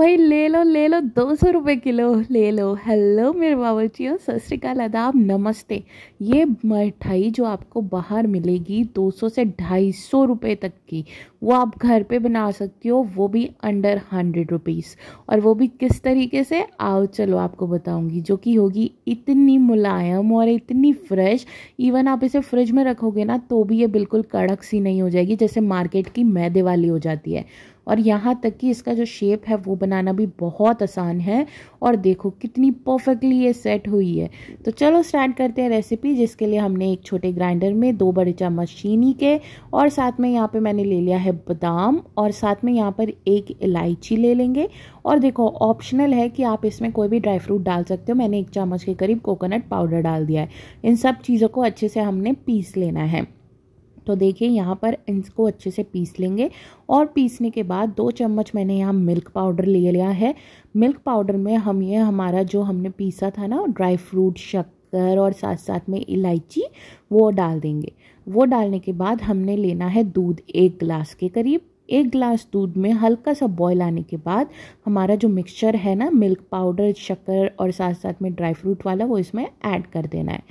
भाई ले लो ले लो दो सौ रुपये किलो ले लो हेलो मेरे बाबूचियों सत श्रीकाल आदाब नमस्ते ये मिठाई जो आपको बाहर मिलेगी दो सौ से ढाई सौ रुपये तक की वो आप घर पे बना सकते हो वो भी अंडर हंड्रेड रुपीज़ और वो भी किस तरीके से आओ चलो आपको बताऊंगी जो कि होगी इतनी मुलायम और इतनी फ्रेश इवन आप इसे फ्रिज में रखोगे ना तो भी ये बिल्कुल कड़क सी नहीं हो जाएगी जैसे मार्केट की मैदे वाली हो जाती है और यहाँ तक कि इसका जो शेप है वो बनाना भी बहुत आसान है और देखो कितनी परफेक्टली ये सेट हुई है तो चलो स्टार्ट करते हैं रेसिपी जिसके लिए हमने एक छोटे ग्राइंडर में दो बड़े चम्मच चीनी के और साथ में यहाँ पे मैंने ले लिया है बादाम और साथ में यहाँ पर एक इलायची ले लेंगे और देखो ऑप्शनल है कि आप इसमें कोई भी ड्राई फ्रूट डाल सकते हो मैंने एक चम्मच के करीब कोकोनट पाउडर डाल दिया है इन सब चीज़ों को अच्छे से हमने पीस लेना है तो देखिए यहाँ पर इसको अच्छे से पीस लेंगे और पीसने के बाद दो चम्मच मैंने यहाँ मिल्क पाउडर ले लिया है मिल्क पाउडर में हम ये हमारा जो हमने पीसा था ना ड्राई फ्रूट शक्कर और साथ साथ में इलायची वो डाल देंगे वो डालने के बाद हमने लेना है दूध एक गिलास के करीब एक गिलास दूध में हल्का सा बॉयल आने के बाद हमारा जो मिक्सचर है ना मिल्क पाउडर शक्कर और साथ साथ में ड्राई फ्रूट वाला वो इसमें ऐड कर देना है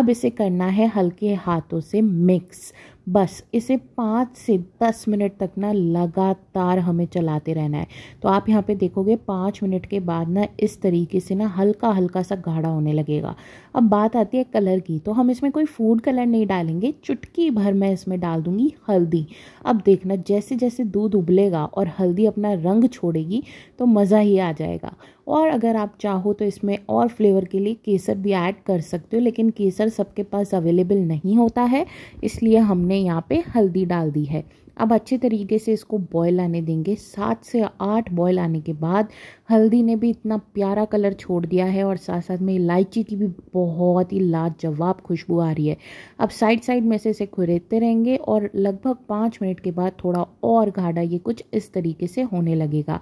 अब इसे करना है हल्के हाथों से मिक्स बस इसे पाँच से दस मिनट तक ना लगातार हमें चलाते रहना है तो आप यहाँ पे देखोगे पाँच मिनट के बाद ना इस तरीके से ना हल्का हल्का सा गाढ़ा होने लगेगा अब बात आती है कलर की तो हम इसमें कोई फूड कलर नहीं डालेंगे चुटकी भर मैं इसमें डाल दूँगी हल्दी अब देखना जैसे जैसे दूध उबलेगा और हल्दी अपना रंग छोड़ेगी तो मज़ा ही आ जाएगा और अगर आप चाहो तो इसमें और फ्लेवर के लिए केसर भी ऐड कर सकते हो लेकिन केसर सबके पास अवेलेबल नहीं होता है इसलिए हमने यहाँ पे हल्दी डाल दी है अब अच्छे तरीके से इसको बॉयल आने देंगे सात से आठ बॉयल आने के बाद हल्दी ने भी इतना प्यारा कलर छोड़ दिया है और साथ साथ में इलायची की भी बहुत ही लाजवाब खुशबू आ रही है अब साइड साइड में से इसे खुरेदते रहेंगे और लगभग पाँच मिनट के बाद थोड़ा और गाढ़ा ये कुछ इस तरीके से होने लगेगा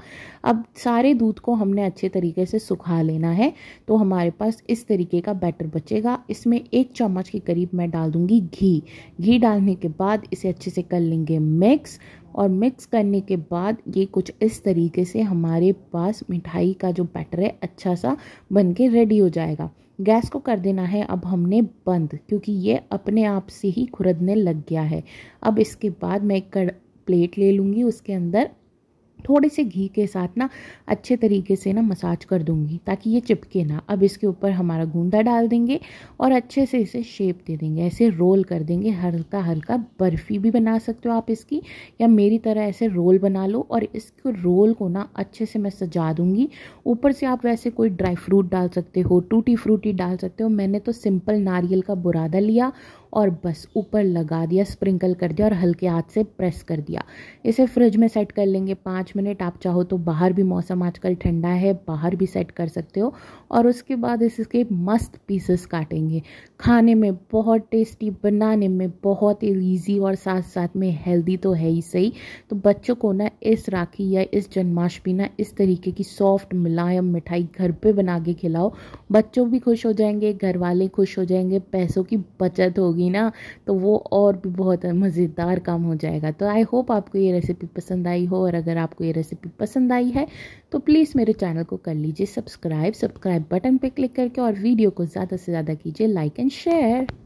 अब सारे दूध को हमने अच्छे तरीके से सुखा लेना है तो हमारे पास इस तरीके का बैटर बचेगा इसमें एक चम्मच के करीब मैं डाल दूँगी घी घी डालने के बाद इसे अच्छे से कर लेंगे मैं मिक्स और मिक्स करने के बाद ये कुछ इस तरीके से हमारे पास मिठाई का जो बैटर है अच्छा सा बन के रेडी हो जाएगा गैस को कर देना है अब हमने बंद क्योंकि ये अपने आप से ही खुरदने लग गया है अब इसके बाद मैं एक प्लेट ले लूँगी उसके अंदर थोड़े से घी के साथ ना अच्छे तरीके से ना मसाज कर दूंगी ताकि ये चिपके ना अब इसके ऊपर हमारा गूंदा डाल देंगे और अच्छे से इसे शेप दे देंगे ऐसे रोल कर देंगे हल्का हल्का बर्फ़ी भी बना सकते हो आप इसकी या मेरी तरह ऐसे रोल बना लो और इसको रोल को ना अच्छे से मैं सजा दूंगी ऊपर से आप वैसे कोई ड्राई फ्रूट डाल सकते हो टूटी फ्रूटी डाल सकते हो मैंने तो सिंपल नारियल का बुरादा लिया और बस ऊपर लगा दिया स्प्रिंकल कर दिया और हल्के हाथ से प्रेस कर दिया इसे फ्रिज में सेट कर लेंगे पाँच मिनट आप चाहो तो बाहर भी मौसम आजकल ठंडा है बाहर भी सेट कर सकते हो और उसके बाद इसके मस्त पीसेस काटेंगे खाने में बहुत टेस्टी बनाने में बहुत ईजी और साथ साथ में हेल्दी तो है ही सही तो बच्चों को ना इस राखी या इस जन्माष्टमी ना इस तरीके की सॉफ्ट मुलायम मिठाई घर पर बना के खिलाओ बच्चों भी खुश हो जाएंगे घर वाले खुश हो जाएंगे पैसों की बचत होगी ना तो वो और भी बहुत मज़ेदार काम हो जाएगा तो आई होप आपको ये रेसिपी पसंद आई हो और अगर आपको ये रेसिपी पसंद आई है तो प्लीज़ मेरे चैनल को कर लीजिए सब्सक्राइब सब्सक्राइब बटन पर क्लिक करके और वीडियो को ज़्यादा से ज़्यादा कीजिए लाइक एंड शेयर